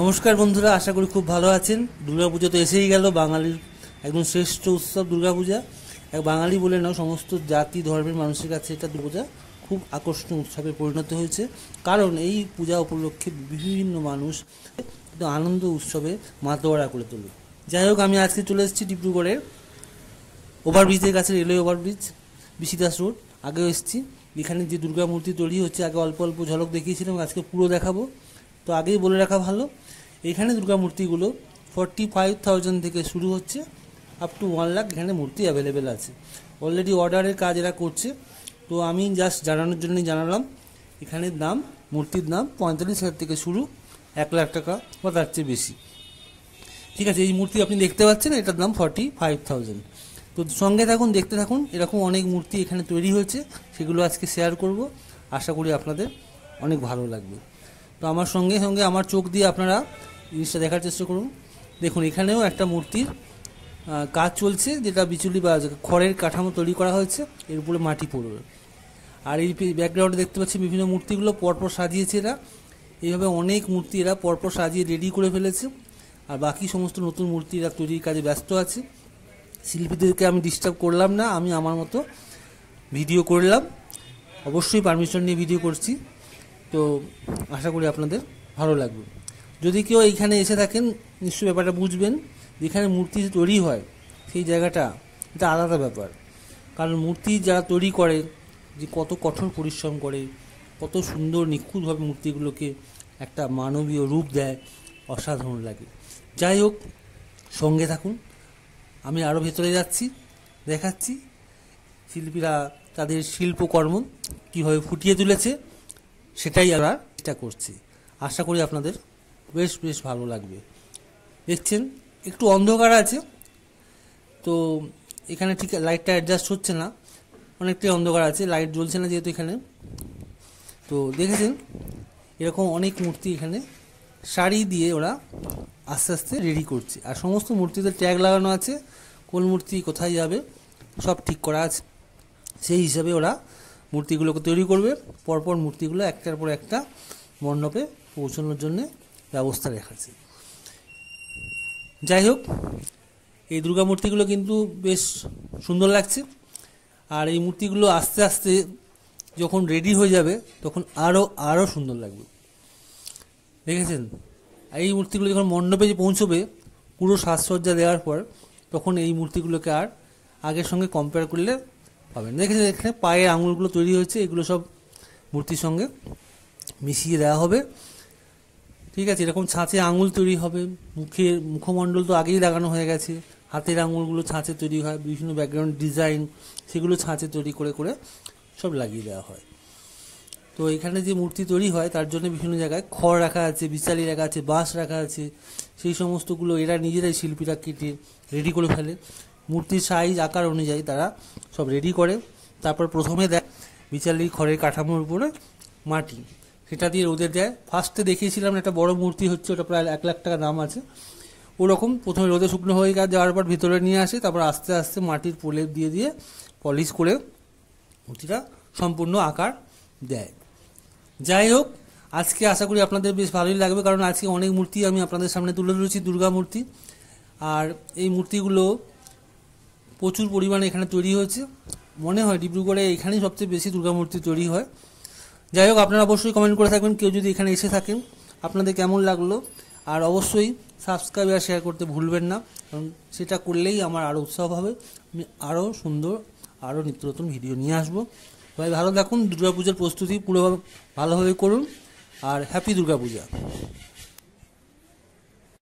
নমস্কার বন্ধুরা আশা করি খুব ভালো আছেন দুর্গাপুজো তো এসেই গেল বাঙালির একদম শ্রেষ্ঠ উৎসব দুর্গাপূজা এক বাঙালি বলে নাও সমস্ত জাতি ধর্মের মানুষের কাছে এটা দুর্গাপূজা খুব আকর্ষণীয় উৎসবে পরিণত হয়েছে কারণ এই পূজা উপলক্ষে বিভিন্ন মানুষ আনন্দ উৎসবে মাতোয়ারা করে তোলে যাই হোক আমি আজকে চলে এসেছি ডিব্রুগড়ের ওভারব্রিজের কাছে রেলওয়ে ওভারব্রিজ বিশিদাস রোড আগেও এসেছি এখানে যে দুর্গা মূর্তি তৈরি হচ্ছে আগে অল্প অল্প ঝলক দেখিয়েছিলাম আজকে পুরো দেখাবো তো আগেই বলে রাখা ভালো এখানে দুর্গা মূর্তিগুলো ফর্টি ফাইভ থাউজেন্ড থেকে শুরু হচ্ছে আপ টু ওয়ান লাখ এখানে মূর্তি অ্যাভেলেবেল আছে অলরেডি অর্ডারের কাজ এরা করছে তো আমি জাস্ট জানানোর জন্যই জানালাম এখানে দাম মূর্তির দাম পঁয়তাল্লিশ হাজার থেকে শুরু এক লাখ টাকা বা তার চেয়ে বেশি ঠিক আছে এই মূর্তি আপনি দেখতে পাচ্ছেন এটার দাম ফর্টি ফাইভ থাউজেন্ড তো সঙ্গে থাকুন দেখতে থাকুন এরকম অনেক মূর্তি এখানে তৈরি হয়েছে সেগুলো আজকে শেয়ার করব আশা করি আপনাদের অনেক ভালো লাগবে তো আমার সঙ্গে সঙ্গে আমার চোখ দিয়ে আপনারা জিনিসটা দেখার চেষ্টা করুন দেখুন এখানেও একটা মূর্তির কাজ চলছে যেটা বিচুলি বা খড়ের কাঠামো তৈরি করা হয়েছে এর উপরে মাটি পড়বে আর এই ব্যাকগ্রাউন্ডে দেখতে পাচ্ছি বিভিন্ন মূর্তিগুলো পরপর সাজিয়েছে এরা এইভাবে অনেক মূর্তি এরা পরপর সাজিয়ে রেডি করে ফেলেছে আর বাকি সমস্ত নতুন মূর্তি এরা তৈরির কাজে ব্যস্ত আছে শিল্পীদেরকে আমি ডিস্টার্ব করলাম না আমি আমার মতো ভিডিও করলাম অবশ্যই পারমিশন নিয়ে ভিডিও করছি তো আশা করি আপনাদের ভালো লাগবে যদি কেউ এইখানে এসে থাকেন নিশ্চয়ই ব্যাপারটা বুঝবেন যেখানে মূর্তি তৈরি হয় সেই জায়গাটা এটা আলাদা ব্যাপার কারণ মূর্তি যারা তৈরি করে যে কত কঠোর পরিশ্রম করে কত সুন্দর নিখুঁতভাবে মূর্তিগুলোকে একটা মানবীয় রূপ দেয় অসাধারণ লাগে যাই হোক সঙ্গে থাকুন আমি আরও ভেতরে যাচ্ছি দেখাচ্ছি শিল্পীরা তাদের শিল্পকর্ম কীভাবে ফুটিয়ে তুলেছে সেটাই আমরা চেষ্টা করছি আশা করি আপনাদের বেশ বেশ ভালো লাগবে দেখছেন একটু অন্ধকার আছে তো এখানে ঠিক লাইটটা অ্যাডজাস্ট হচ্ছে না অনেকটাই অন্ধকার আছে লাইট জ্বলছে না যেহেতু এখানে তো দেখেছেন এরকম অনেক মূর্তি এখানে শাড়ি দিয়ে ওরা আস্তে আস্তে রেডি করছে আর সমস্ত মূর্তিতে ট্যাগ লাগানো আছে কোন মূর্তি কোথায় যাবে সব ঠিক করা আছে সেই হিসাবে ওরা মূর্তিগুলোকে তৈরি করবে পরপর মূর্তিগুলো একটার পর একটা মণ্ডপে পৌঁছানোর জন্য ব্যবস্থা রেখেছে যাই হোক এই দুর্গা মূর্তিগুলো কিন্তু বেশ সুন্দর লাগছে আর এই মূর্তিগুলো আস্তে আস্তে যখন রেডি হয়ে যাবে তখন আরও আরও সুন্দর লাগবে দেখেছেন এই মূর্তিগুলো যখন মণ্ডপে যে পৌঁছবে পুরো সাজসজ্জা দেওয়ার পর তখন এই মূর্তিগুলোকে আর আগের সঙ্গে কম্পেয়ার করলে পাবেন দেখেছেন এখানে পায়ের আঙুলগুলো তৈরি হয়েছে এগুলো সব মূর্তির সঙ্গে মিশিয়ে দেওয়া হবে ঠিক আছে এরকম ছাঁচে আঙুল তৈরি হবে মুখের মুখমণ্ডল তো আগেই লাগানো হয়ে গেছে হাতের আঙুলগুলো ছাঁচে তৈরি হয় বিভিন্ন ব্যাকগ্রাউন্ড ডিজাইন সেগুলো ছাঁচে তৈরি করে করে সব লাগিয়ে দেওয়া হয় তো এখানে যে মূর্তি তৈরি হয় তার জন্য বিভিন্ন জায়গায় খড় রাখা আছে বিচালি রাখা আছে বাঁশ রাখা আছে সেই সমস্তগুলো এরা নিজেরাই শিল্পীরা কেটে রেডি করে ফেলে মূর্তির সাইজ আকার অনুযায়ী তারা সব রেডি করে তারপর প্রথমে দেয় বিচালি খড়ের কাঠামোর উপরে মাটি সেটা দিয়ে রোদে দেয় ফার্স্টে দেখিয়েছিলাম একটা বড় মূর্তি হচ্ছে ওটা প্রায় এক লাখ টাকা দাম আছে ওরকম প্রথমে রোদে শুকনো হয়ে গেছে যাওয়ার পর ভিতরে নিয়ে আসে তারপর আস্তে আস্তে মাটির প্রলেপ দিয়ে দিয়ে পলিশ করে মূর্তিটা সম্পূর্ণ আকার দেয় যাই হোক আজকে আশা করি আপনাদের বেশ ভালোই লাগবে কারণ আজকে অনেক মূর্তি আমি আপনাদের সামনে তুলে ধরেছি দুর্গা মূর্তি আর এই মূর্তিগুলো প্রচুর পরিমাণে এখানে তৈরি হয়েছে মনে হয় ডিব্রুগড়ে এখানেই সবচেয়ে বেশি দুর্গা মূর্তি তৈরি হয় যাই হোক আপনারা অবশ্যই কমেন্ট করে থাকবেন কেউ যদি এখানে এসে থাকেন আপনাদের কেমন লাগলো আর অবশ্যই সাবস্ক্রাইব আর শেয়ার করতে ভুলবেন না কারণ সেটা করলেই আমার আরও উৎসাহ হবে আমি আরও সুন্দর আরও নিত্য নতুন ভিডিও নিয়ে আসবো সবাই ভালো থাকুন দুর্গাপূজার প্রস্তুতি পুরোভাবে ভালোভাবে করুন আর হ্যাপি দুর্গাপূজা